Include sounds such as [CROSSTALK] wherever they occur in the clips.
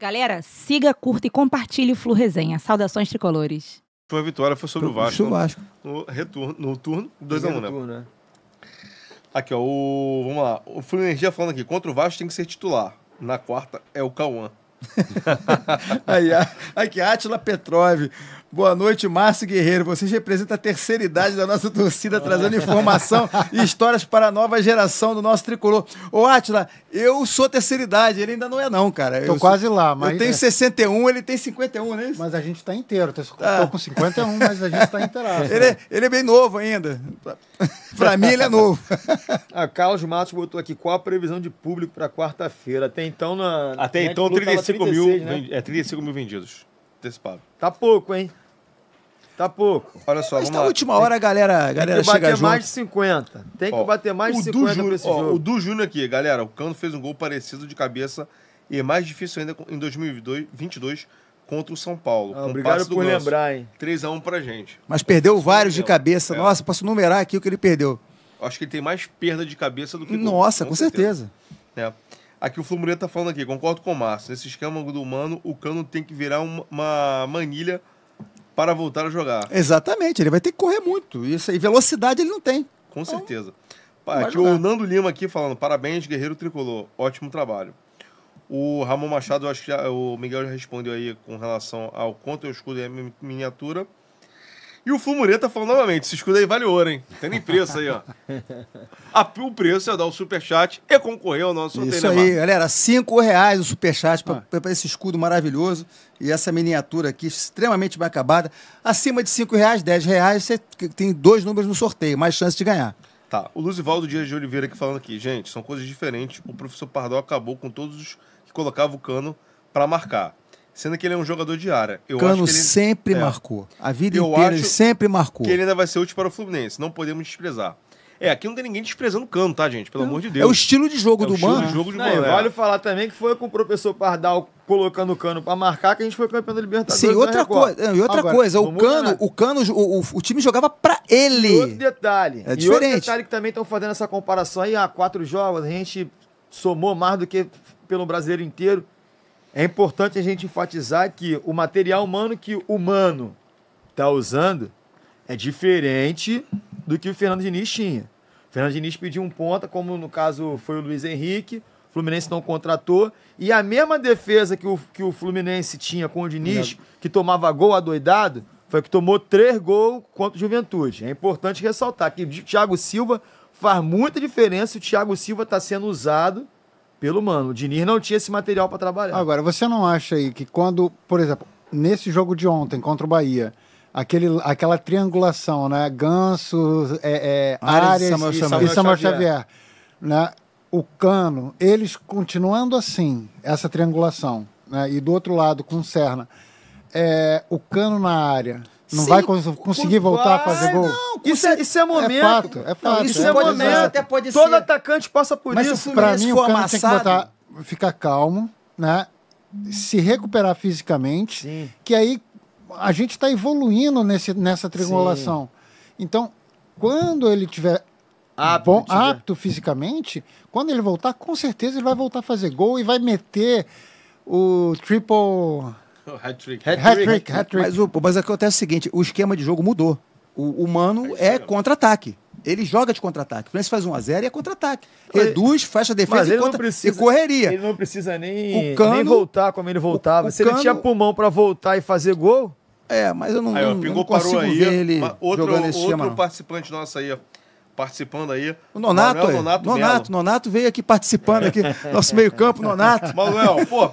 Galera, siga, curta e compartilhe o Flu Resenha. Saudações tricolores. Foi a vitória, foi sobre o Vasco. Vasco. No, retorno, no turno, 2x1, um, né? né? Aqui, ó, o, vamos lá. O Flu Energia tá falando aqui, contra o Vasco tem que ser titular. Na quarta é o Cauã. [LAUGHS] aí, aqui, Atila Petrov. Boa noite, Márcio Guerreiro. Vocês representam a terceira idade da nossa torcida, é. trazendo informação e histórias para a nova geração do nosso tricolor. Ô, átila, eu sou terceira idade, ele ainda não é, não, cara. Tô eu quase sou... lá, mas. Eu tenho 61, é. ele tem 51, né? Mas a gente tá inteiro. Tô, ah. tô com 51, mas a gente tá inteirado. ele, né? é, ele é bem novo ainda. para mim, ele é novo. a [LAUGHS] ah, Carlos Matos botou aqui qual a previsão de público para quarta-feira. Até então, na. Até então, 35 36, mil, né? é, 35 mil vendidos antecipado. Tá pouco, hein? Tá pouco. Olha só, Mas vamos tá lá. última hora, galera, galera Tem que chega bater mais de 50. Tem que Ó, bater mais de O do, 50 Júnior, esse ó, jogo. o Júnior aqui, galera, o Cano fez um gol parecido de cabeça e é mais difícil ainda em 2022 contra o São Paulo. Ah, com obrigado por Ganso. lembrar, hein? 3x1 pra gente. Mas perdeu vários de cabeça. É. Nossa, posso numerar aqui o que ele perdeu. Acho que ele tem mais perda de cabeça do que gol, Nossa, com certeza. É. Aqui o Fluminense tá falando aqui, concordo com o Márcio. Nesse esquema do humano, o cano tem que virar uma manilha para voltar a jogar. Exatamente, ele vai ter que correr muito. Isso aí, velocidade ele não tem. Com então, certeza. Aqui, o Nando Lima aqui falando, parabéns, Guerreiro Tricolor, ótimo trabalho. O Ramon Machado, acho que já, o Miguel já respondeu aí com relação ao quanto eu escudo a miniatura. E o Fumureta falou novamente: esse escudo aí vale ouro, hein? Não tá tem nem preço aí, ó. [LAUGHS] A, o preço é dar o superchat e concorrer ao nosso Isso aí, galera. Cinco reais o superchat ah. para esse escudo maravilhoso e essa miniatura aqui, extremamente bem acabada. Acima de cinco reais, dez reais, você tem dois números no sorteio, mais chance de ganhar. Tá, o Luzivaldo Dias de Oliveira aqui falando aqui, gente, são coisas diferentes. O professor Pardal acabou com todos os que colocavam o cano para marcar sendo que ele é um jogador de área. Eu Cano ele... sempre é. marcou. A vida eu inteira ele sempre marcou. Que ele ainda vai ser útil para o Fluminense, não podemos desprezar. É, aqui não tem ninguém desprezando o Cano, tá, gente? Pelo é. amor de Deus. É o estilo de jogo é do Mano. Jogo não, Mano. É. Vale falar também que foi com o professor Pardal colocando o Cano para marcar que a gente foi campeão da Libertadores. Sim, outra coisa, e outra Agora, coisa, o Cano, o Cano, o, o, o time jogava para ele. E outro detalhe. É e diferente. outro detalhe que também estão fazendo essa comparação aí, há quatro jogos, a gente somou mais do que pelo brasileiro inteiro é importante a gente enfatizar que o material humano que o humano está usando é diferente do que o Fernando Diniz tinha. O Fernando Diniz pediu um ponta, como no caso foi o Luiz Henrique, o Fluminense não contratou. E a mesma defesa que o, que o Fluminense tinha com o Diniz, que tomava gol adoidado, foi que tomou três gols contra o Juventude. É importante ressaltar que o Thiago Silva faz muita diferença, o Thiago Silva está sendo usado pelo mano. O Diniz não tinha esse material para trabalhar. Agora, você não acha aí que quando, por exemplo, nesse jogo de ontem contra o Bahia, aquele, aquela triangulação, né? Ganso, é, é, ah, e Samuel, e Samuel Xavier. Xavier, né? o Cano, eles continuando assim, essa triangulação, né? e do outro lado com o Serna, é, o Cano na área não Sim, vai conseguir voltar vai, a fazer gol. Não, isso, é, isso é momento. É fato, é fato. Não, isso é, é momento. Até pode Todo ser. atacante passa por Mas isso. Para mim, o é Cano tem que botar, ficar calmo, né? Se recuperar fisicamente, Sim. que aí a gente está evoluindo nesse, nessa triangulação. Então, quando ele tiver apto, bom, tiver. apto fisicamente, quando ele voltar, com certeza ele vai voltar a fazer gol e vai meter o triple [LAUGHS] Hat-trick. Hat-trick, hat Mas, o, mas acontece o seguinte, o esquema de jogo mudou. O, o Mano é, é contra-ataque. Ele joga de contra-ataque. O faz 1x0 e é contra-ataque. Reduz, fecha a defesa e, contra... precisa, e, correria. Ele não precisa nem, cano, nem voltar como ele voltava. O, Se cano, ele tinha pulmão para voltar e fazer gol... É, mas eu não, aí, ó, não, não consigo aí, ver ele outro, jogando esse Outro esquema, participante nosso aí, participando aí. O Nonato, Manuel, é. Nonato, Nonato, Nonato, veio aqui participando aqui, [LAUGHS] nosso meio-campo, Nonato. Manuel, pô,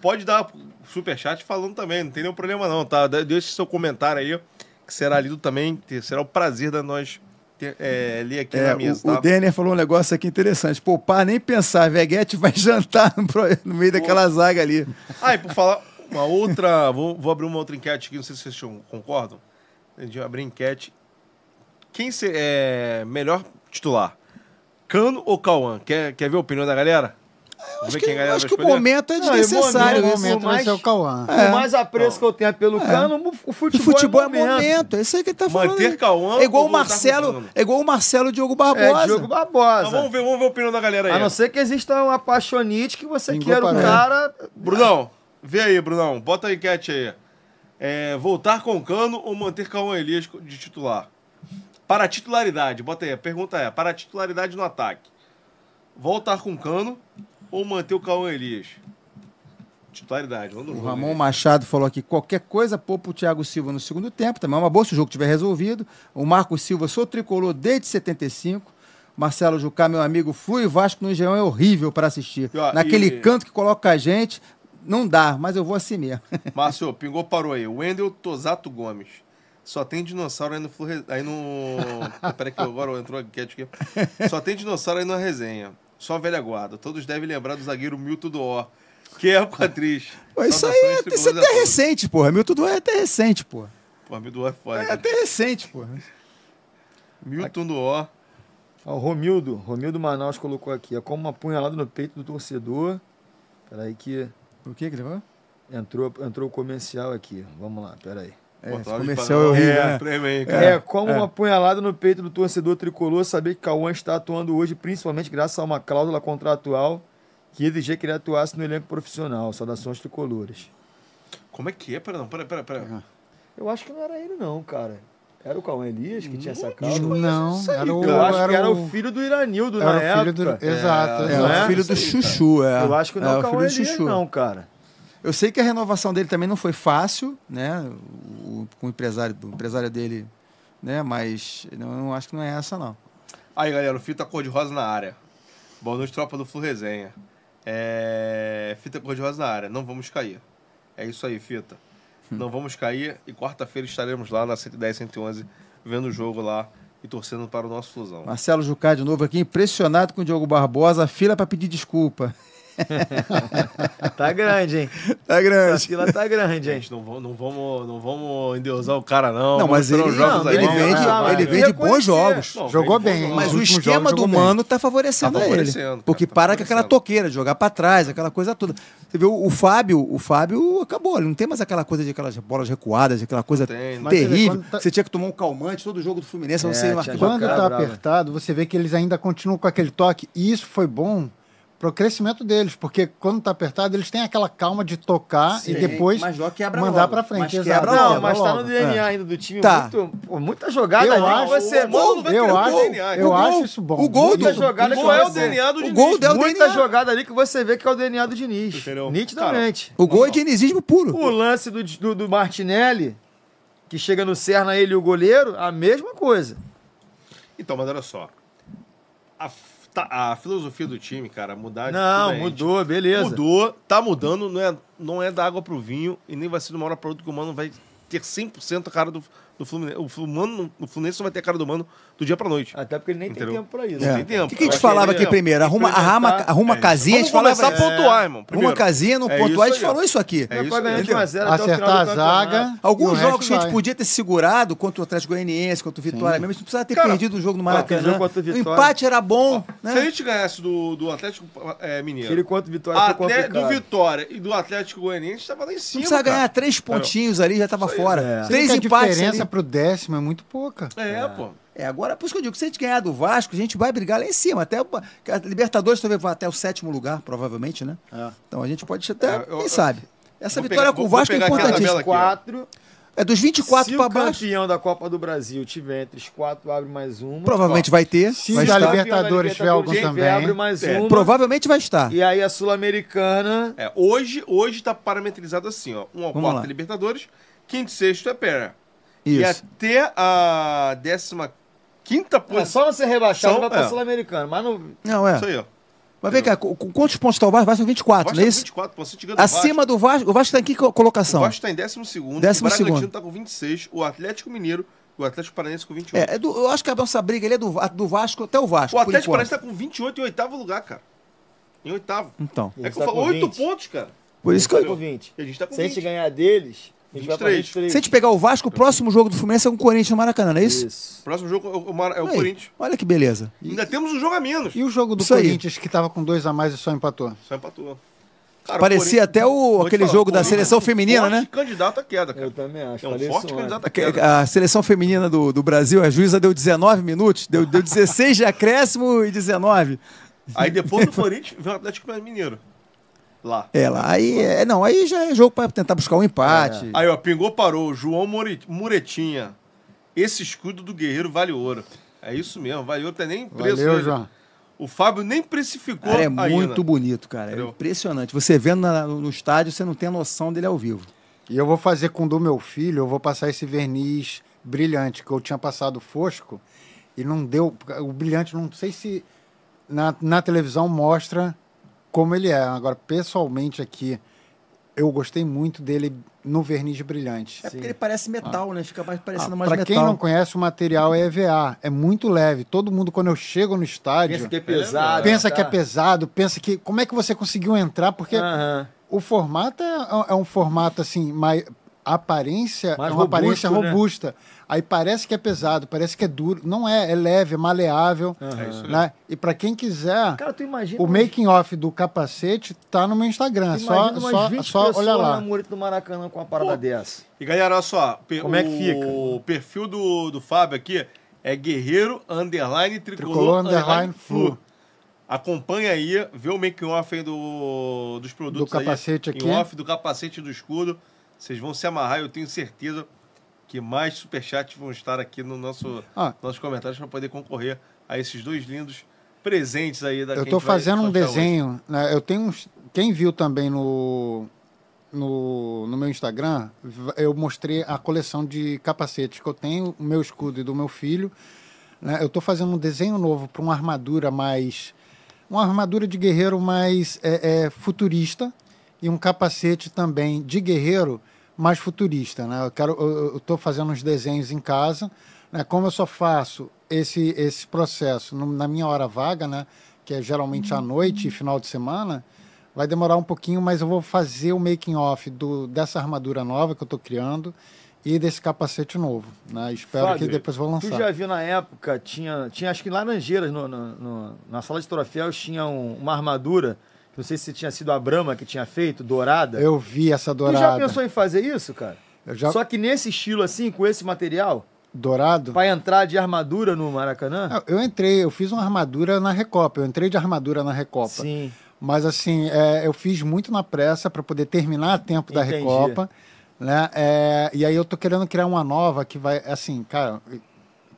pode dar superchat falando também, não tem nenhum problema não, tá? Deixe seu comentário aí, que será lido também, será o prazer da nós ter, é, ler aqui é, na mesa. O, tá? o Denner falou um negócio aqui interessante, poupar nem pensar, Veguete vai [LAUGHS] jantar no, no meio Pô. daquela zaga ali. Ah, e por falar, uma outra, vou, vou, abrir uma outra enquete aqui, não sei se vocês concordam, de abrir enquete. Quem é melhor titular? Cano ou Cauã? Quer, quer ver a opinião da galera? Acho que, acho que o momento é desnecessário. Não, momento, né? momento mais, vai o Cauã. É. O mais apreço que eu tenho é pelo é. Cano, o futebol, o futebol é, é momento. momento. É isso aí que ele tá falando. Manter Cauã. É, é igual o Marcelo, é igual o Marcelo Diogo Barbosa. É, Diogo Barbosa. Então, vamos ver, vamos ver a opinião da galera aí. A não ser que exista um apaixonite que você Ninguém queira o cara. Brunão, vê aí, Brunão. Bota a enquete aí. É, voltar com Cano ou manter Cauã Elias de titular? Para titularidade, bota aí, a pergunta é: para titularidade no ataque, voltar com Cano ou manter o Cauã Elias? Titularidade, vamos no O Ramon Machado falou aqui: qualquer coisa, poupa o Thiago Silva no segundo tempo, também é uma boa se o jogo tiver resolvido. O Marcos Silva sou tricolor desde 75. Marcelo Jucá, meu amigo, fui Vasco no Engenhão é horrível para assistir. Naquele e... canto que coloca a gente, não dá, mas eu vou assim mesmo. [LAUGHS] Márcio, pingou, parou aí. Wendel Tosato Gomes. Só tem dinossauro aí no. Aí no... [LAUGHS] Peraí, que agora entrou a enquete aqui. Só tem dinossauro aí na resenha. Só velha guarda. Todos devem lembrar do zagueiro Milton do O, que é o Patriz. Mas isso aí é, isso é até recente, porra. Milton do O é até recente, porra. Pô, Milton Doó é foda. É até recente, porra. Milton do Ó, o Romildo, Romildo Manaus colocou aqui. É como uma punhalada no peito do torcedor. Peraí que... O que que ele vai? Entrou, entrou o comercial aqui. Vamos lá, peraí. É, comercial eu ri, é, tremei, é, como né? é. uma é. punhalada no peito do torcedor tricolor saber que Cauã está atuando hoje, principalmente graças a uma cláusula contratual que exigia que ele atuasse no elenco profissional. Saudações tricolores. Como é que é? Peraí, não, peraí. pera, ah. Eu acho que não era ele, não, cara. Era o Cauã Elias que tinha essa cláusula Não, era o, eu acho era que era o filho do Iranildo na época. Do, é, exato, é, é, o é? filho do Chuchu. É. Eu acho que não é, é o Cauã Elias, não, cara. Eu sei que a renovação dele também não foi fácil, né? com, o empresário, do empresário dele, né? Mas não, não acho que não é essa, não. Aí, galera, o Fita Cor-de-Rosa na área. Boa noite, tropa do Flu Resenha. É... Fita Cor-de-Rosa na área, não vamos cair. É isso aí, Fita. Hum. Não vamos cair e quarta-feira estaremos lá na 110, 111, vendo o jogo lá e torcendo para o nosso Flusão. Marcelo Jucá de novo aqui, impressionado com o Diogo Barbosa, fila para pedir desculpa. [LAUGHS] tá grande, hein? Tá grande. Essa fila tá grande, hein? Gente, não, vamos, não, vamos, não vamos endeusar o cara, não. Não, mas ele, não, ele vende, ele vende bons jogos. Não, jogou bem. Mas o esquema do Mano bem. tá favorecendo, tá favorecendo ele. Cara, porque tá para com aquela toqueira, jogar para trás, aquela coisa toda. Você viu, o Fábio, o Fábio acabou. Ele não tem mais aquela coisa de aquelas bolas recuadas, aquela coisa tem, terrível. Tá você tinha que tomar um calmante todo jogo do Fluminense, é, não sei. Quando tá né, apertado, você vê que eles ainda continuam com aquele toque. E isso foi bom para o crescimento deles, porque quando está apertado, eles têm aquela calma de tocar Sim, e depois mandar para frente. Mas quebra não, mas tá no DNA é. ainda do time. Tá. Muito, pô, muita jogada eu ali. Acho, você, gol, eu acho, DNA. eu acho isso bom. O gol muita do jogada gol é o DNA do Diniz. O gol muita DNA. jogada ali que você vê que é o DNA do Diniz. Entendeu? Nitidamente. Cara, o gol é dinizismo puro. O lance do, do, do Martinelli, que chega no Serna ele e o goleiro, a mesma coisa. Então, mas olha só. A Tá, a filosofia do time, cara, mudar Não, é mudou, beleza. Mudou, tá mudando, não é, não é da água pro vinho e nem vai ser de uma hora pra outra que o Mano vai ter 100% a cara do, do Fluminense. O o Fluminense não vai ter a cara do Mano do dia pra noite. Até porque ele nem Entendeu? tem tempo pra isso. É. tem tempo. O que, que a gente falava aqui primeiro? Arruma, arruma, arruma é. casinha, e a gente começar falava. começar a pontuar, irmão. Arruma casinha, não é pontuar, a gente falou isso aqui. É Acertar a zaga. Alguns é jogos que a gente podia ter segurado contra o Atlético Goianiense, contra o Vitória mesmo, a gente precisava ter perdido o jogo no Maracanã. O empate era bom. Né? Se a gente ganhasse do Atlético é, Mineiro. quanto Vitória do Vitória e do Atlético Goianiense estava lá em cima. Não precisava ganhar três pontinhos ali, já estava fora. Três empates. A diferença pro décimo é muito pouca. É, pô. É, agora, por isso que eu digo, se a gente ganhar do Vasco, a gente vai brigar lá em cima. Até a Libertadores talvez vá até o sétimo lugar, provavelmente, né? É. Então a gente pode até, é, eu, quem eu, sabe. Essa vitória pegar, com o Vasco é importantíssima. Quatro, é dos 24 para baixo. Se o campeão da Copa do Brasil tiver entre os quatro, abre mais uma. Provavelmente vai ter. Se vai a Libertadores tiver algum também. Abre mais é. uma. Provavelmente vai estar. E aí a Sul-Americana... É, hoje está parametrizado assim, ó. Um ao Vamos quarto Libertadores, quinto e sexto é Pera. Isso. E até a décima quinta é posição. É só você rebaixar vai para é. Sul-Americano. Mas não. Não, é. Isso aí, ó. Mas vem cá, com quantos pontos está o Vasco? O Vasco 24, não é isso? 24 pontos, tirando Acima do Vasco. O Vasco está em que colocação? O Vasco está em 12 º o Bragantino está com 26, o Atlético Mineiro, e o Atlético Paranaense com 28. É, é do, eu acho que a nossa briga ali é do, do Vasco até o Vasco. O Atlético Paranaense está com 28 em oitavo lugar, cara. Em oitavo. Então. É que eu tá falo, 8 pontos, cara. Por isso que eu... 20. Tá a gente tá com Se a gente ganhar deles, 23. 23. Se a gente pegar o Vasco, o próximo jogo do Fluminense é com o Corinthians no Maracanã, não é isso? isso. Próximo jogo é o, Mar... é o Aí, Corinthians. Olha que beleza. E... Ainda temos um jogo a menos. E o jogo do isso Corinthians aí. que estava com dois a mais e só empatou? Só empatou. Cara, Parecia o até o, aquele falar, jogo o da seleção é feminina, né? candidato à queda, cara. Eu também acho. É um forte candidato à queda. A, a seleção feminina do, do Brasil, a juíza deu 19 minutos, deu, deu 16 de acréscimo e 19. Aí depois do Corinthians vem o Atlético Mineiro. Lá. É, lá. Aí, é, não, aí já é jogo para tentar buscar um empate. É. Aí, ó, pingou, parou. João Muretinha. Esse escudo do Guerreiro vale ouro. É isso mesmo, vale ouro, até tá nem preço. Valeu, né? João. O Fábio nem precificou. Cara, é muito bonito, cara. É Entendeu? É impressionante. Você vendo na, no estádio, você não tem noção dele ao vivo. E eu vou fazer com o do meu filho, eu vou passar esse verniz brilhante, que eu tinha passado fosco, e não deu. O brilhante, não sei se na, na televisão mostra como ele é. Agora, pessoalmente aqui, eu gostei muito dele no verniz brilhante. É porque ele parece metal, ah. né? Fica mais parecendo ah, mais pra metal. Pra quem não conhece, o material é EVA. É muito leve. Todo mundo, quando eu chego no estádio... Pensa que é pesado. Pensa tá. que é pesado. Pensa que... Como é que você conseguiu entrar? Porque uh -huh. o formato é, é, um formato, assim, mais... Aparência, mais é uma robusto, aparência né? robusta. Aí parece que é pesado, parece que é duro. Não é, é leve, é maleável. Uhum. É isso, né? E para quem quiser, Cara, o umas... making off do capacete tá no meu Instagram. Só, só, só olha lá. no muro do Maracanã com uma parada Pô. dessa. E galera, olha só. Como o... é que fica? O perfil do, do Fábio aqui é guerreiro underline tricolor, tricolor underline, flu. flu. Acompanha aí, vê o making off do, dos produtos do capacete aí, aqui. off do capacete do escudo. Vocês vão se amarrar, eu tenho certeza que mais superchats vão estar aqui no nosso ah. nossos comentários para poder concorrer a esses dois lindos presentes aí da Eu estou fazendo um desenho, né? Eu tenho uns, quem viu também no no, no meu Instagram, eu mostrei a coleção de capacetes que eu tenho, o meu escudo e do meu filho. Né? Eu estou fazendo um desenho novo para uma armadura mais. Uma armadura de guerreiro mais é, é, futurista e um capacete também de guerreiro mais futurista, né? Eu quero, eu estou fazendo uns desenhos em casa, né? Como eu só faço esse esse processo no, na minha hora vaga, né? Que é geralmente uhum. à noite e final de semana, vai demorar um pouquinho, mas eu vou fazer o making off do dessa armadura nova que eu estou criando e desse capacete novo, né? Espero Fábio, que depois vou lançar. Tu já viu na época tinha tinha acho que laranjeiras no, no, no na sala de troféus tinha um, uma armadura não sei se tinha sido a Brahma que tinha feito, dourada. Eu vi essa dourada. Tu já pensou em fazer isso, cara? Já... Só que nesse estilo assim, com esse material? Dourado? vai entrar de armadura no Maracanã? Eu, eu entrei, eu fiz uma armadura na Recopa. Eu entrei de armadura na Recopa. Sim. Mas assim, é, eu fiz muito na pressa para poder terminar a tempo da Recopa. Né? É, e aí eu tô querendo criar uma nova que vai, assim, cara,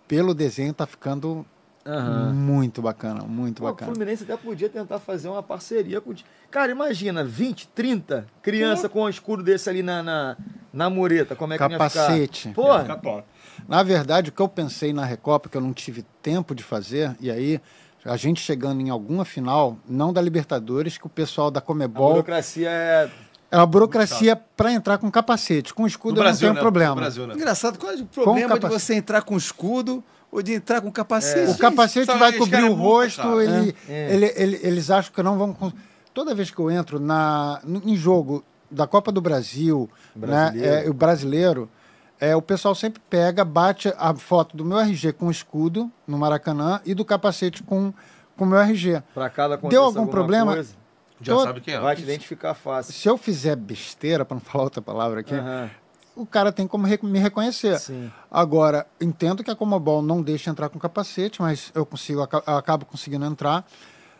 pelo desenho tá ficando Uhum. Muito bacana, muito Pô, bacana. O Fluminense até podia tentar fazer uma parceria com. Cara, imagina, 20, 30 criança com um escudo desse ali na, na, na mureta, como é Capacete. que ia ficar? Pô, na verdade, o que eu pensei na Recopa, que eu não tive tempo de fazer, e aí a gente chegando em alguma final, não da Libertadores, que o pessoal da Comebol. A burocracia é é uma burocracia para entrar com capacete. Com escudo eu Brasil, não tem né? problema. Brasil, né? Engraçado, qual é o problema de você entrar com escudo ou de entrar com capacete? É. O capacete vai cobrir o é rosto, ele, é. é. Ele, ele, eles acham que não vão. Toda vez que eu entro na, em jogo da Copa do Brasil, né, brasileiro. Né, é, o brasileiro, é, o pessoal sempre pega, bate a foto do meu RG com o escudo no Maracanã e do capacete com o meu RG. Para cada Deu algum problema? Coisa? Já sabe quem é. Vai te identificar fácil. Se eu fizer besteira, para não [LAUGHS] falar outra palavra aqui, uhum. o cara tem como me reconhecer. Sim. Agora, entendo que a Comobol não deixa entrar com capacete, mas eu consigo, eu acabo conseguindo entrar.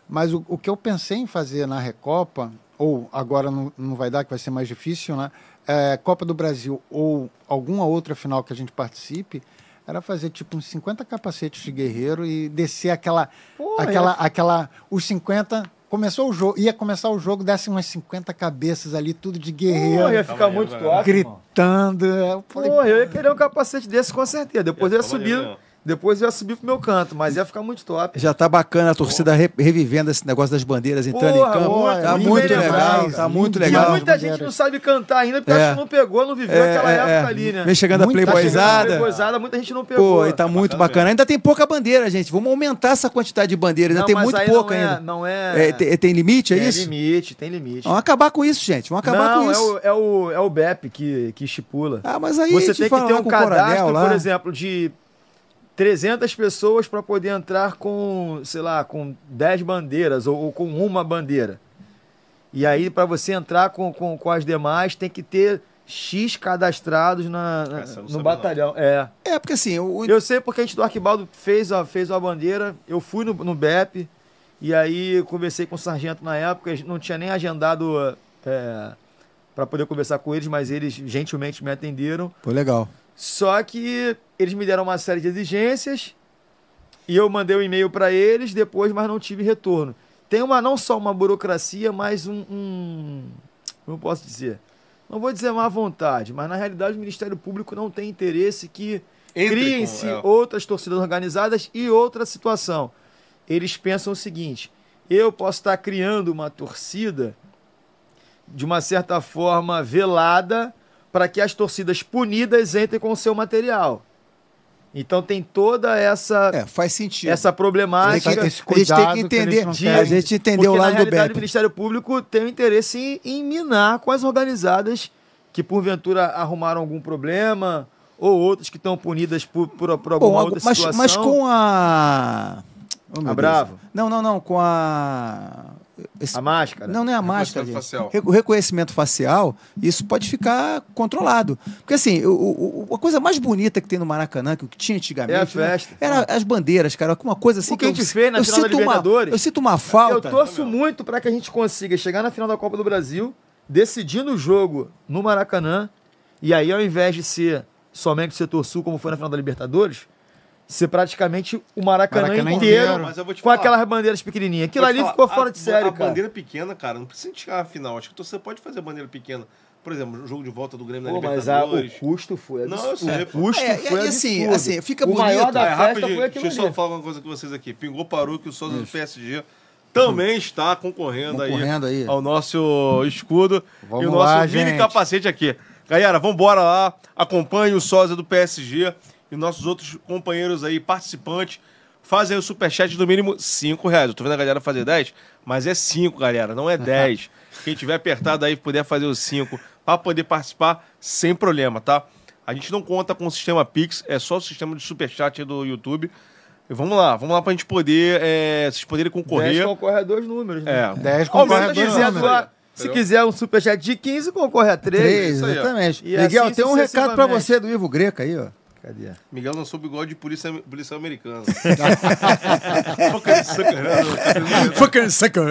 Mas o, o, que eu pensei em fazer na Recopa, ou agora não, não vai dar, que vai ser mais difícil, né? É, Copa do Brasil ou alguma outra final que a gente participe, era fazer tipo uns 50 capacetes de guerreiro e descer aquela. aquela, é. aquela. Os 50 Começou o jogo, ia começar o jogo, dessem umas 50 cabeças ali, tudo de guerreiro. Pô, ia ficar muito top. Gritando. É, eu falei, Pô, eu ia querer um capacete desse com certeza. Depois ia subir. Né? Depois eu ia subir pro meu canto, mas ia ficar muito top. Já tá bacana a torcida re revivendo esse negócio das bandeiras entrando Porra, em campo. Tá, tá muito legal, tá muito legal. E muita gente não sabe cantar ainda porque é. acho que não pegou, não viveu é, aquela é, é. época ali, né? Vem chegando a playboyzada. Tá playboyzada, muita gente não pegou. Pô, e tá, muito bacana. bacana. Ainda tem pouca bandeira, gente. Vamos aumentar essa quantidade de bandeiras. Ainda tem muito pouca é, ainda. Não é... é tem, tem, limite, é tem isso? Tem limite, tem limite. Vamos acabar com isso, gente. Vamos acabar não, com isso. É o, é o, é o BEP que, que estipula. Ah, mas aí... Você tem que ter um cadastro, por exemplo, de 300 pessoas para poder entrar com, sei lá, com 10 bandeiras ou, ou com uma bandeira. E aí, para você entrar com, com, com as demais, tem que ter X cadastrados na, na no batalhão. É. É, porque assim. Eu... eu sei porque a gente do Arquibaldo fez a, fez a bandeira, eu fui no, no BEP, e aí conversei com o sargento na época, não tinha nem agendado é, para poder conversar com eles, mas eles gentilmente me atenderam. Foi legal. Só que eles me deram uma série de exigências e eu mandei o um e-mail para eles depois, mas não tive retorno. Tem uma não só uma burocracia, mas um, um como eu posso dizer, não vou dizer má vontade, mas na realidade o Ministério Público não tem interesse que criem-se é. outras torcidas organizadas e outra situação. Eles pensam o seguinte: eu posso estar criando uma torcida de uma certa forma velada para que as torcidas punidas entrem com o seu material. Então tem toda essa é, faz sentido. essa problemática. Tem que, tá- esse cuidado a gente tem que entender. Que a gente entendeu o lado do bem. O Ministério Público tem um interesse em, em, minar com as organizadas que porventura arrumaram algum problema ou outras que estão punidas por, por, por alguma Bom, outra mas, situação. Mas com a oh, a Bravo. Não, não, não, com a esse, a máscara? Não, não é a máscara. Facial. O reconhecimento facial, isso pode ficar controlado. Porque, assim, o, o, a coisa mais bonita que tem no Maracanã, que tinha antigamente. É a né, festa. Era as bandeiras, cara. Uma coisa assim. O que, que a gente eu, fez na eu final da Libertadores. Uma, eu sinto uma falta. Eu torço muito para que a gente consiga chegar na final da Copa do Brasil, decidindo o jogo no Maracanã, e aí, ao invés de ser somente o setor sul, como foi na final da Libertadores, ser praticamente o Maracanã, Maracanã inteiro, inteiro. com falar. aquelas bandeiras pequenininhas. Aquilo ali falar, ficou fora de série, a cara. A bandeira pequena, cara, não precisa tirar a final. Acho que você pode fazer bandeira pequena. Por exemplo, o jogo de volta do Grêmio na mas Libertadores. Mas o custo foi absurdo. Não, eu O custo é, foi é, assim, assim, fica o bonito. maior da é, festa foi aquilo Deixa eu só falar uma coisa com vocês aqui. Pingou, parou que o Sosa do PSG também está concorrendo, concorrendo aí, aí, ao nosso escudo Vamos e o nosso lá, mini gente. capacete aqui. Galera, vambora lá, acompanhe o Sosa do PSG e nossos outros companheiros aí, participantes, fazem o superchat do mínimo 5 reais. Eu tô vendo a galera fazer 10, mas é 5, galera, não é 10. [LAUGHS] Quem tiver apertado aí puder fazer os 5 para poder participar sem problema, tá? A gente não conta com o sistema Pix, é só o sistema de superchat do YouTube. E vamos lá, vamos lá pra gente poder. É, vocês poderem concorrer. 10 concorre a dois números, né? É. 10 concorre a dois números. Se quiser um superchat de 15, concorre a 3. 3 exatamente. Aí, Miguel, assim tem um recado pra você do Ivo Greco aí, ó. Cadê? Miguel lançou bigode de polícia, polícia americana. [LAUGHS] Fucking sucker.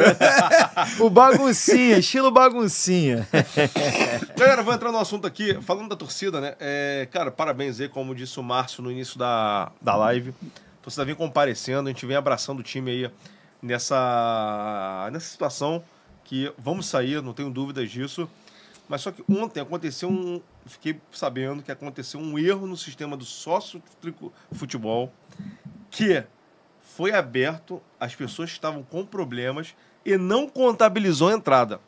o baguncinha, estilo baguncinha. Galera, vou entrar no assunto aqui. Falando da torcida, né? É, cara, parabéns aí, como disse o Márcio no início da, da live. Você tá vem comparecendo, a gente vem abraçando o time aí nessa, nessa situação que vamos sair, não tenho dúvidas disso. Mas só que ontem aconteceu um. Fiquei sabendo que aconteceu um erro no sistema do sócio futebol que foi aberto, as pessoas estavam com problemas e não contabilizou a entrada.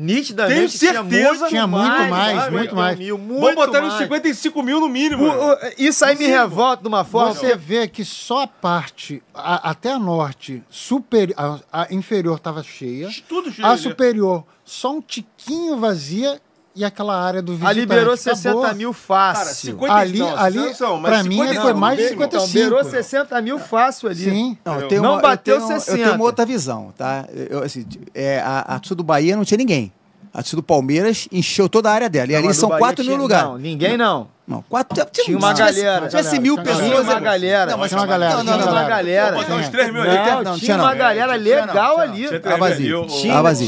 Nitidamente. Tenho certeza. Tinha muito, tinha muito mais, mais, muito mais. Mil, muito Vamos botar mais. uns 55 mil no mínimo. O, o, isso aí me revolta de uma forma. Você vê que só a parte, a, até a norte, super, a, a inferior estava cheia. Tudo cheio. A superior, só um tiquinho vazia e aquela área do ah, visitante. Ali liberou 60 acabou. mil fácil. Cara, 50, ali, não, ali são, pra mim, não, é, foi mais de 55. Então, liberou 60 mil fácil ali. Sim. Não, eu tenho não uma, bateu eu tenho, 60. Eu tenho uma outra visão, tá? Eu, assim, é, a, a do Bahia não tinha ninguém. A do Palmeiras encheu toda a área dela. E não, ali são 4 mil lugares. Não, ninguém não. Não, quatro. Tinha uma galera. Tivesse mil pessoas. Tinha uma galera. Não, mas tinha uma galera. Não, não, não. Tinha uma galera. Botar uns 3 mil ali. Não, tinha uma galera legal ali. Tinha vazio.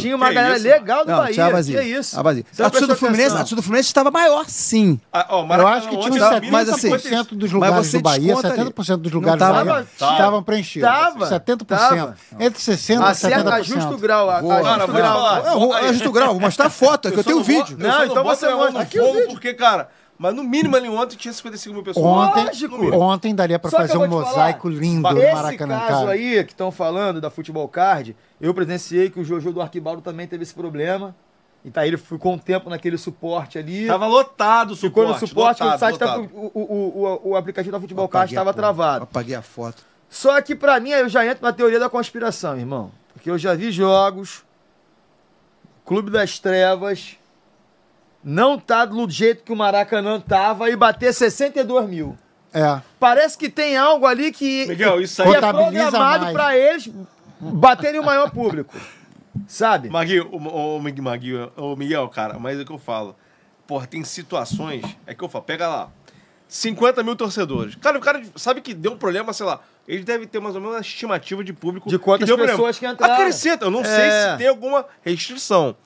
Tinha uma galera legal do Bahia. Tinha vazio. Que isso. A torcida do Fluminense, a do Fluminense estava maior, sim. Ah, eu acho que tinha 70% dos lugares do Bahia, 70% dos lugares do Bahia estavam preenchidos. Tava. 70%. Entre 60 e 70%. A justo grau. vou A é justo grau. Vou mostrar a foto, é que eu tenho o vídeo. Não, então você manda Aqui o Porque, cara... Mas no mínimo ali ontem tinha 55 mil pessoas. Ontem, Lógico. ontem daria para fazer um mosaico falar, lindo no Maracanã. Esse caso aí que estão falando da Futebol Card, eu presenciei que o Jojo do Arquibaldo também teve esse problema. E tá, ele ficou um tempo naquele suporte ali. Tava lotado o suporte. Ficou no suporte, lotado, o, site tava, o, o, o, o, aplicativo da Futebol Card estava travado. Apaguei a foto. Só que para mim eu já entro na teoria da conspiração, irmão. Porque eu já vi jogos, Clube das Trevas, não tá do jeito que o Maracanã tava e bater 62 mil. É. Parece que tem algo ali que, Miguel, isso aí é que é programado para eles baterem o maior público. Sabe? Maguinho, o, o, o Miguel, cara, mas é o que eu falo. Porra, tem situações. É que eu falo, pega lá. 50 mil torcedores. Cara, o cara sabe que deu um problema, sei lá. Ele deve ter mais ou menos uma estimativa de público. De quantas que pessoas problema. que entraram. Acrescenta, eu não é. sei se tem alguma restrição.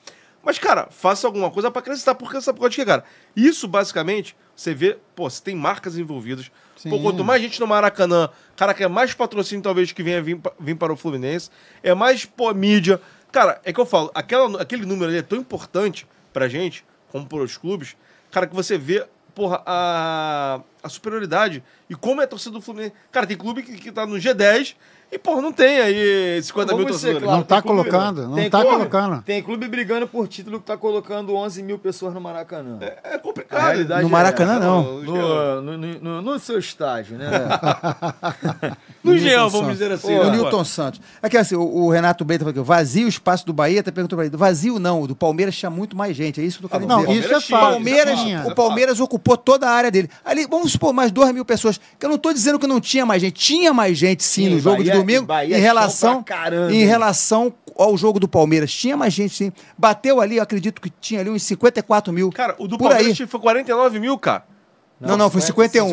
Mas, cara, faça alguma coisa para acrescentar, porque essa pode é que, cara? Isso, basicamente, você vê, pô, você tem marcas envolvidas. Sim. Pô, quanto mais gente no Maracanã, cara, quer é mais patrocínio, talvez, que venha vir, vir para o Fluminense. É mais, pô, mídia. Cara, é que eu falo, aquela, aquele número ali é tão importante pra gente, como para os clubes, cara, que você vê, porra, a, a superioridade. E como é a torcida do Fluminense. Cara, tem clube que, que tá no G10 e, pô, não tem aí 50 mil torcedores. Claro, não tá clube, colocando, não tá clube, colocando. Tem clube brigando por título que tá colocando 11 mil pessoas no Maracanã. É, é complicado. No é Maracanã, é, não. No, no, no, no, seu estágio, né? [LAUGHS] no Geão, vamos dizer assim. o Nilton né? Newton Santos. É que assim, o, o Renato Benta falou que vazio o espaço do Bahia, até perguntou pra ele. Vazio não, o do Palmeiras tinha muito mais gente, é isso que eu tô querendo ah, não, dizer. Não, isso é fácil. É Palmeiras, é o Palmeiras ocupou toda a área dele. Ali, vamos pô, mais 2 mil pessoas. Eu não estou dizendo que não tinha mais gente. Tinha mais gente, sim, sim no jogo Bahia, de é- domingo. em é relação, em relação ao jogo do Palmeiras. Tinha mais gente, sim. Bateu ali, acredito que tinha ali uns 54 mil. Cara, o do por Palmeiras aí. foi 49 mil, cara. Não, não, não foi 51.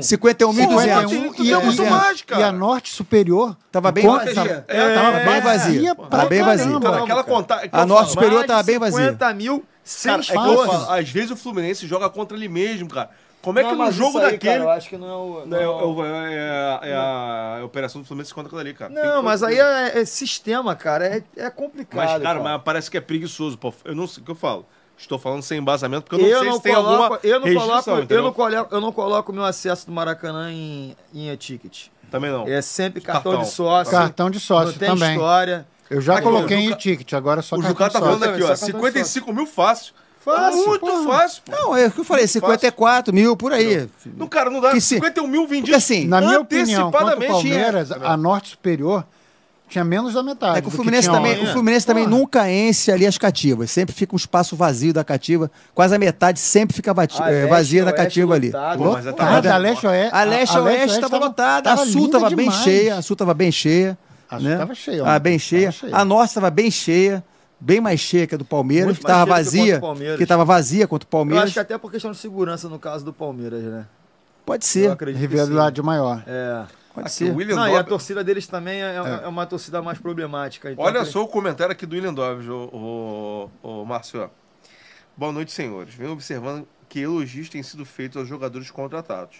51, mil 51, e, e, e a norte superior tava bem vazia. É, tava bem vazia. Tava bem vazia. Aquela contagem. A norte superior tava bem vazia. 50 mil sem cara, é falo, às vezes o Fluminense joga contra ele mesmo, cara. Como é não, que no jogo aí, daquele. Cara, eu acho que não é o. Não, é não é, é, é, é, a é operação do Fluminense contra aquilo ali, cara. Não, mas aí é, é, sistema, cara. É, complicado. Mas, cara, cara, mas parece que é preguiçoso. Pô. Eu não sei o que eu falo. Estou falando sem embasamento, porque eu não eu sei não se coloco, tem alguma eu não coloco, eu não coloco, eu não coloco meu acesso do Maracanã em, em ticket. Também não. É sempre cartão, cartão de sócio. Cartão de sócio não tem também. história. Eu já Aí, coloquei em ticket, agora só o cartão Jucá tá falando aqui, ó, 55 mil fácil Fácil. Muito porra. fácil. Porra. Não, é o que eu falei, 54 mil, por aí. Não, cara, não dá. Que se... 51 mil vendidos assim, na minha opinião, quanto o Palmeiras, é. a Norte Superior tinha menos da metade. É que o Fluminense, que também, o Fluminense também nunca enche ali as cativas. Sempre fica um espaço vazio da cativa. Quase a metade sempre fica ah, eh, vazia da cativa ali. A mas tá ah, leste oeste. A leste oeste estava lotada. A sul estava bem cheia. A sul estava né? ah, bem cheia. A sul estava cheia. a bem cheia. A norte estava bem cheia bem mais cheia que a do Palmeiras, Muito que estava vazia. Que estava vazia contra o Palmeiras. Eu acho que até por questão de segurança no caso do Palmeiras, né? Pode ser. Rivalidade maior. É. Pode aqui, ser. William Não, e a torcida deles também é, é, é. é uma torcida mais problemática. Então Olha só o comentário aqui do William Dobbs, o, o, o Márcio. Boa noite, senhores. Venho observando que elogios têm sido feitos aos jogadores contratados.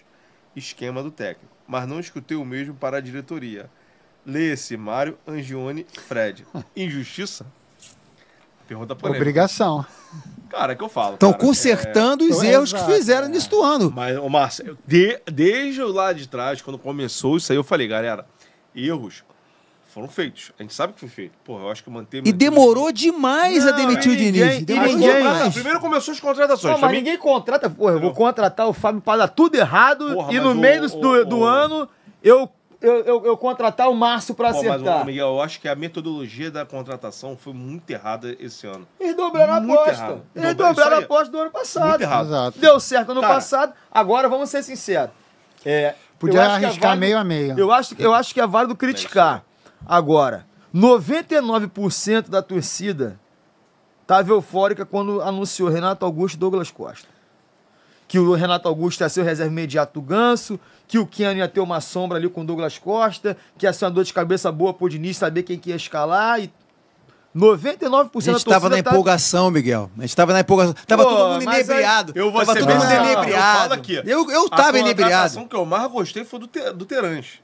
Esquema do técnico. Mas não escutei o mesmo para a diretoria. Lê-se Mário, Angione, Fred. [LAUGHS] Injustiça? Pergunta polêmica. Obrigação. Cara, é que eu falo. Estão consertando é... os então, erros Exato, que fizeram é. nisso do ano. Mas, ô Márcio, de, desde lá de trás, quando começou isso aí, eu falei, galera, erros foram feitos. A gente sabe que foi feito. Porra, eu acho que manter. E demorou demais não, a demitir o Diniz. demorou ninguém. Demais. Primeiro começou as contratações. Não, mas ninguém contrata. Porra, eu vou contratar o Fábio para dar tudo errado Porra, e no meio o, do, o, do o... ano eu eu, eu, eu contratar o Márcio para acertar. Mas, Miguel, eu acho que a metodologia da contratação foi muito errada esse ano. Eles dobraram muito a aposta. Errado. Eles dobraram a aposta do ano passado. Muito errado. Exato. Deu certo ano Cara, passado. Agora, vamos ser sinceros. É, Podia arriscar meio a meio. Eu acho, eu acho que é válido criticar. Agora, 99% da torcida estava eufórica quando anunciou Renato Augusto e Douglas Costa que o Renato Augusto ia ser o reserva imediato do Ganso, que o Keno ia ter uma sombra ali com o Douglas Costa, que ia ser uma dor de cabeça boa pro Diniz saber quem que ia escalar e 99% A gente estava na tá- empolgação, Miguel. A gente estava na empolgação. Tava Pô, todo mundo inebriado. Eu vou tava ser todo mundo inebriado. Eu, eu, eu tava a inebriado. A que eu mais gostei foi do, te, do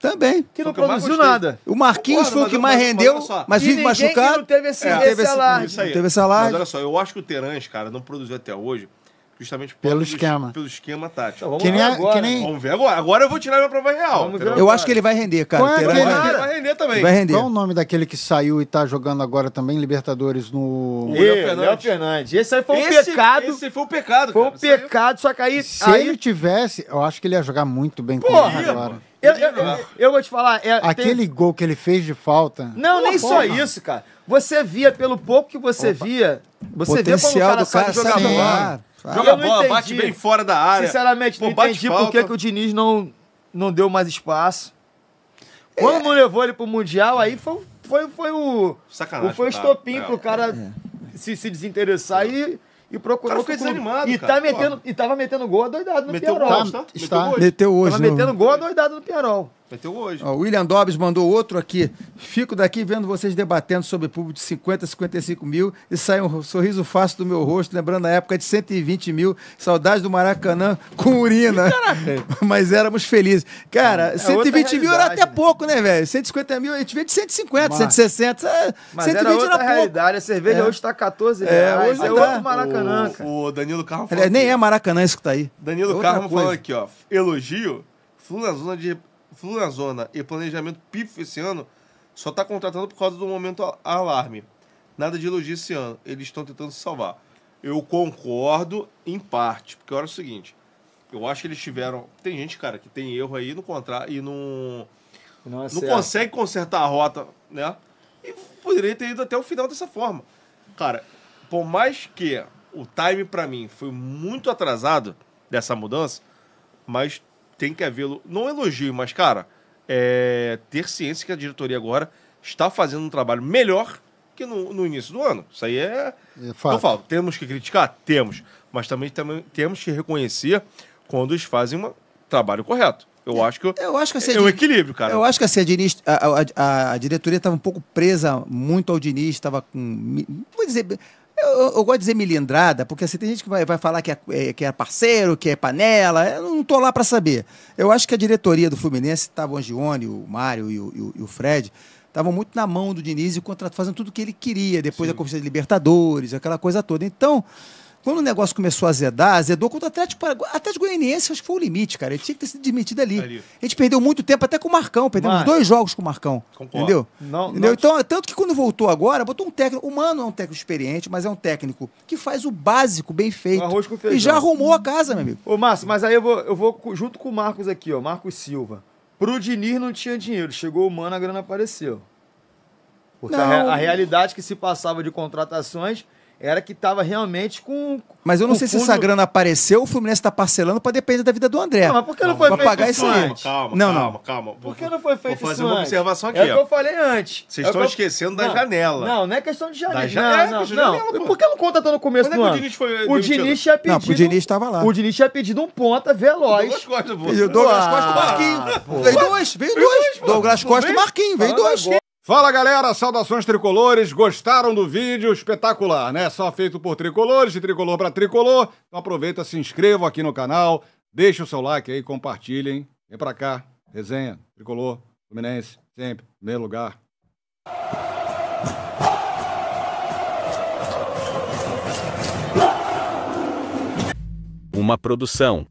Também. Que não produziu nada. O Marquinhos Concordo, foi o que mais rendeu, mas, mas vive machucado. não teve esse, é, esse alarde. Não teve esse alarde. Mas olha só, eu acho que o Terãs, cara, não produziu até hoje justamente pelo esquema. Pelo esquema tático. Então, vamos que nem, agora. Que nem... Vamos ver agora. Agora eu vou tirar minha prova real. Eu acho que ele vai render, cara. Vai, render também. Vai render. Qual é o nome daquele que saiu e tá jogando agora também Libertadores no... Léo Fernandes. Fernandes. Esse aí foi um esse, pecado. Esse foi um pecado, Foi um pecado, só que aí... Se aí... ele tivesse, eu acho que ele ia jogar muito bem Porra, com ele agora. Eu, eu, eu, vou te falar. É, Aquele tem... gol que ele fez de falta. Não, Pô, nem só isso, cara. Você via, pelo pouco que você Opa. via, você Potencial via como o cara, do cara sabe jogar bola. Fala. Joga bola, entendi. bate bem fora da área. Sinceramente, Pô, não entendi por que, o Diniz não, não deu mais espaço. Quando é. não levou ele pro Mundial, aí foi, foi, foi o. Sacanagem. Foi o tá. estopim tá, pro cara é. se, se desinteressar e. E procurou. cara ficou desanimado. E, cara. Tá metendo, e tava metendo gol doidado no meteu Piarol. Gol, tá? tá está, meteu hoje. Tava metendo gol doidado no Piarol ter hoje. Ó, William Dobbs mandou outro aqui. Fico daqui vendo vocês debatendo sobre público de 50, 55 mil e sai um sorriso fácil do meu rosto, lembrando a época de 120 mil, saudade do Maracanã com urina. Caraca. [LAUGHS] Mas éramos felizes. Cara, é, 120 é mil era até né? pouco, né, velho? 150 mil, a gente vê de 150, mas, 160. É, mas 120 era, outra era pouco. realidade. A cerveja é. hoje está 14 é, reais. É, hoje é tá. outro Maracanã, o, o, Danilo Carmo falou. nem é Maracanã isso que tá aí. Danilo é Carmo coisa. falou aqui, ó. Elogio, Flu na zona de Zona e planejamento pifo esse ano, só está contratando por causa do momento alarme. Nada de elogio esse ano. Eles estão tentando se salvar. Eu concordo em parte, porque olha o seguinte. Eu acho que eles tiveram. Tem gente, cara, que tem erro aí no contrato e não. Não, é não consegue consertar a rota, né? E poderia ter ido até o final dessa forma. Cara, por mais que o time para mim foi muito atrasado dessa mudança, mas tem que haver, não elogio, mas, cara, é, ter ciência que a diretoria agora está fazendo um trabalho melhor que no, no início do ano. Isso aí é. é fato. falo, temos que criticar? Temos. Mas também, também temos que reconhecer quando eles fazem um trabalho correto. Eu é, acho que, eu, eu acho que assim, é um equilíbrio, cara. Eu acho que assim, a, Diniz, a, a, a diretoria estava um pouco presa muito ao Diniz, estava com. Vou dizer, eu, eu, gosto de dizer milindrada, porque assim, tem gente que vai, vai falar que é, é que é parceiro, que é panela. Eu não estou lá para saber. Eu acho que a diretoria do Fluminense, estava o Angione, o Mário e o, e o, e o Fred, estavam muito na mão do Diniz e o contrato fazendo tudo o que ele queria, depois Sim. da conquista de Libertadores, aquela coisa toda. Então, quando o negócio começou a azedar, azedou contra o Atlético, Atlético Goianiense, acho que foi o limite, cara. Ele tinha que ter sido demitido ali. ali. A gente perdeu muito tempo, até com o Marcão. Perdemos Mas... dois jogos com o Marcão. Concordo. Entendeu? Não, entendeu? Não... Então, tanto que quando voltou agora, botou um técnico. O Mano é um técnico experiente, mas é um técnico que faz o básico bem feito. Um arroz com feijão. E já arrumou a casa, meu amigo. Ô, Márcio, mas aí eu vou, eu vou junto com o Marcos aqui, ó. Marcos Silva. Pro Diniz não tinha dinheiro. Chegou o Mano, a grana apareceu. Porque a, a realidade que se passava de contratações era que estava realmente com. Mas eu não sei fundo... se essa grana apareceu, o Fluminense está parcelando para depender da vida do André. Não, mas por que não foi feito pagar isso calma, antes? Calma, não, calma, não. calma. Por que não foi feito isso? Vou fazer uma observação aqui. É o que eu falei antes. Vocês é estão eu... esquecendo não, da janela. Não, não é questão de janela. Da janela, não, não, janela, não. Por que não contratou no começo é do ano? O Diniz, foi o Diniz tinha pedido. Não, o Diniz estava lá. O Diniz tinha pedido um ponta veloz. Douglas Costa, pô. Douglas Costa e Marquinhos. Vem dois, veio dois. Douglas Costa e Marquinhos, veio dois. Fala galera, saudações tricolores. Gostaram do vídeo? Espetacular, né? Só feito por tricolores, de tricolor para tricolor. Então aproveita, se inscreva aqui no canal, deixa o seu like aí, compartilhem. Vem pra cá, resenha, tricolor, Fluminense, sempre, no primeiro lugar. Uma produção